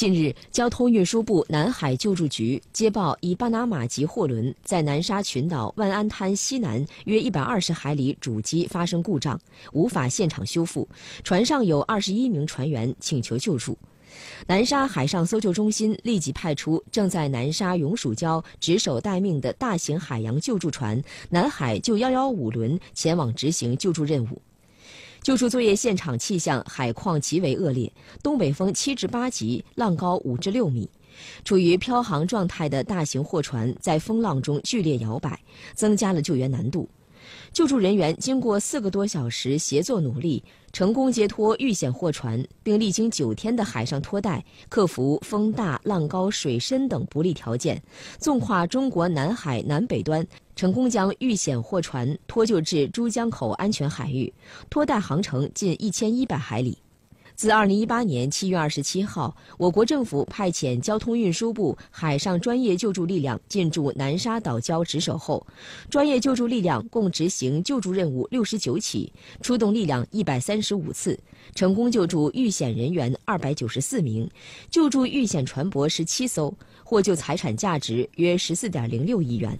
近日，交通运输部南海救助局接报，以巴拿马籍货轮在南沙群岛万安滩西南约一百二十海里，主机发生故障，无法现场修复，船上有二十一名船员请求救助。南沙海上搜救中心立即派出正在南沙永暑礁值守待命的大型海洋救助船“南海救幺幺五”轮，前往执行救助任务。救助作业现场气象海况极为恶劣，东北风七至八级，浪高五至六米，处于漂航状态的大型货船在风浪中剧烈摇摆，增加了救援难度。救助人员经过四个多小时协作努力，成功接托遇险货船，并历经九天的海上拖带，克服风大浪高、水深等不利条件，纵跨中国南海南北端，成功将遇险货船拖救至珠江口安全海域，拖带航程近一千一百海里。自二零一八年七月二十七号，我国政府派遣交通运输部海上专业救助力量进驻南沙岛礁值守后，专业救助力量共执行救助任务六十九起，出动力量一百三十五次，成功救助遇险人员二百九十四名，救助遇险船舶十七艘，获救财产价值约十四点零六亿元。